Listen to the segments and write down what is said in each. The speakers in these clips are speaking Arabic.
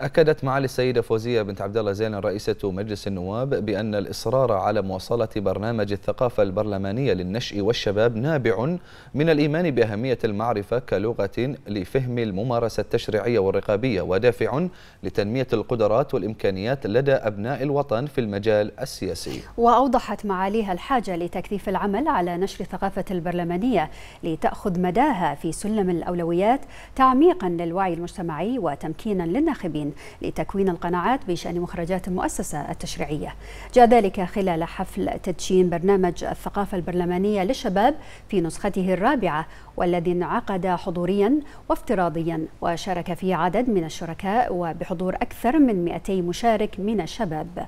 أكدت معالي السيدة فوزية بنت عبد الله زين رئيسة مجلس النواب بأن الإصرار على مواصلة برنامج الثقافة البرلمانية للنشء والشباب نابع من الإيمان بأهمية المعرفة كلغة لفهم الممارسة التشريعية والرقابية ودافع لتنمية القدرات والإمكانيات لدى أبناء الوطن في المجال السياسي وأوضحت معاليها الحاجة لتكثيف العمل على نشر الثقافة البرلمانية لتأخذ مداها في سلم الأولويات تعميقا للوعي المجتمعي وتمكينا للناخبين لتكوين القناعات بشأن مخرجات المؤسسة التشريعية جاء ذلك خلال حفل تدشين برنامج الثقافة البرلمانية للشباب في نسخته الرابعة والذي انعقد حضوريا وافتراضيا وشارك فيه عدد من الشركاء وبحضور أكثر من 200 مشارك من الشباب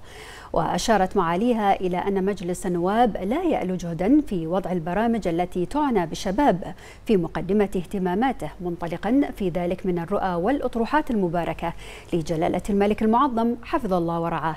وأشارت معاليها إلى أن مجلس النواب لا يألو جهدا في وضع البرامج التي تعنى بالشباب في مقدمة اهتماماته منطلقا في ذلك من الرؤى والأطروحات المباركة لجلالة الملك المعظم حفظ الله ورعاه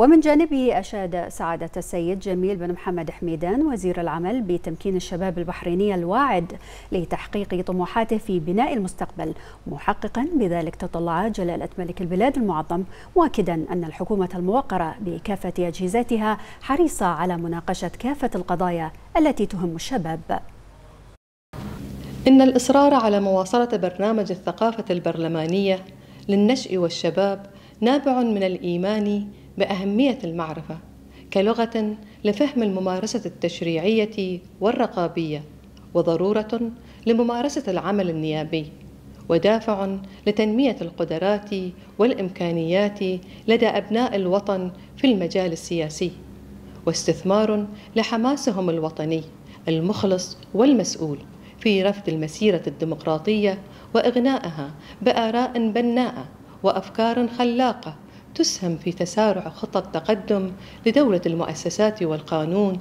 ومن جانبه أشاد سعادة السيد جميل بن محمد حميدان وزير العمل بتمكين الشباب البحريني الواعد لتحقيق طموحاته في بناء المستقبل محققا بذلك تطلعات جلالة ملك البلاد المعظم مؤكدا أن الحكومة الموقرة بكافة أجهزاتها حريصة على مناقشة كافة القضايا التي تهم الشباب إن الإصرار على مواصلة برنامج الثقافة البرلمانية للنشء والشباب نابع من الإيمان باهميه المعرفه كلغه لفهم الممارسه التشريعيه والرقابيه وضروره لممارسه العمل النيابي ودافع لتنميه القدرات والامكانيات لدى ابناء الوطن في المجال السياسي واستثمار لحماسهم الوطني المخلص والمسؤول في رفض المسيره الديمقراطيه واغنائها باراء بناءه وافكار خلاقه تسهم في تسارع خطط تقدم لدولة المؤسسات والقانون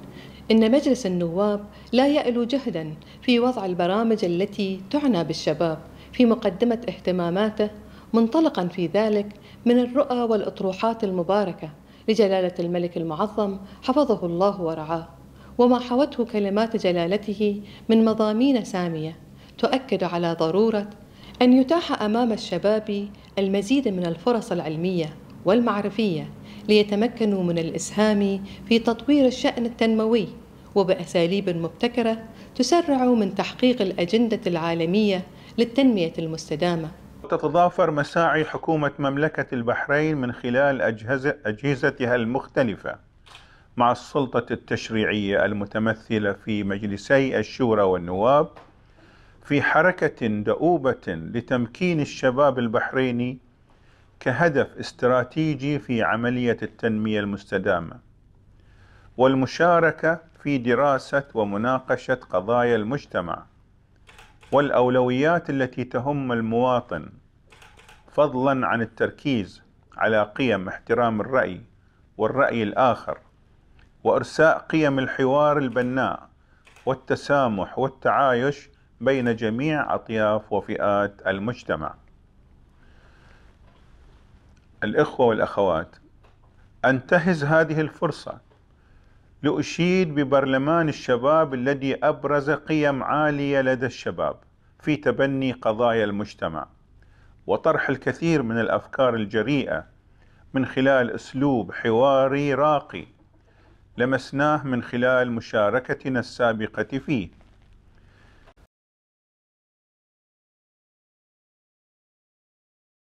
إن مجلس النواب لا يألو جهدا في وضع البرامج التي تعنى بالشباب في مقدمة اهتماماته منطلقا في ذلك من الرؤى والأطروحات المباركة لجلالة الملك المعظم حفظه الله ورعاه وما حوته كلمات جلالته من مضامين سامية تؤكد على ضرورة أن يتاح أمام الشباب المزيد من الفرص العلمية والمعرفية ليتمكنوا من الإسهام في تطوير الشأن التنموي وبأساليب مبتكرة تسرع من تحقيق الأجندة العالمية للتنمية المستدامة تتضافر مساعي حكومة مملكة البحرين من خلال أجهزة أجهزتها المختلفة مع السلطة التشريعية المتمثلة في مجلسي الشورى والنواب في حركة دؤوبة لتمكين الشباب البحريني كهدف استراتيجي في عملية التنمية المستدامة والمشاركة في دراسة ومناقشة قضايا المجتمع والأولويات التي تهم المواطن فضلا عن التركيز على قيم احترام الرأي والرأي الآخر وإرساء قيم الحوار البناء والتسامح والتعايش بين جميع أطياف وفئات المجتمع الإخوة والأخوات أنتهز هذه الفرصة لأشيد ببرلمان الشباب الذي أبرز قيم عالية لدى الشباب في تبني قضايا المجتمع وطرح الكثير من الأفكار الجريئة من خلال أسلوب حواري راقي لمسناه من خلال مشاركتنا السابقة فيه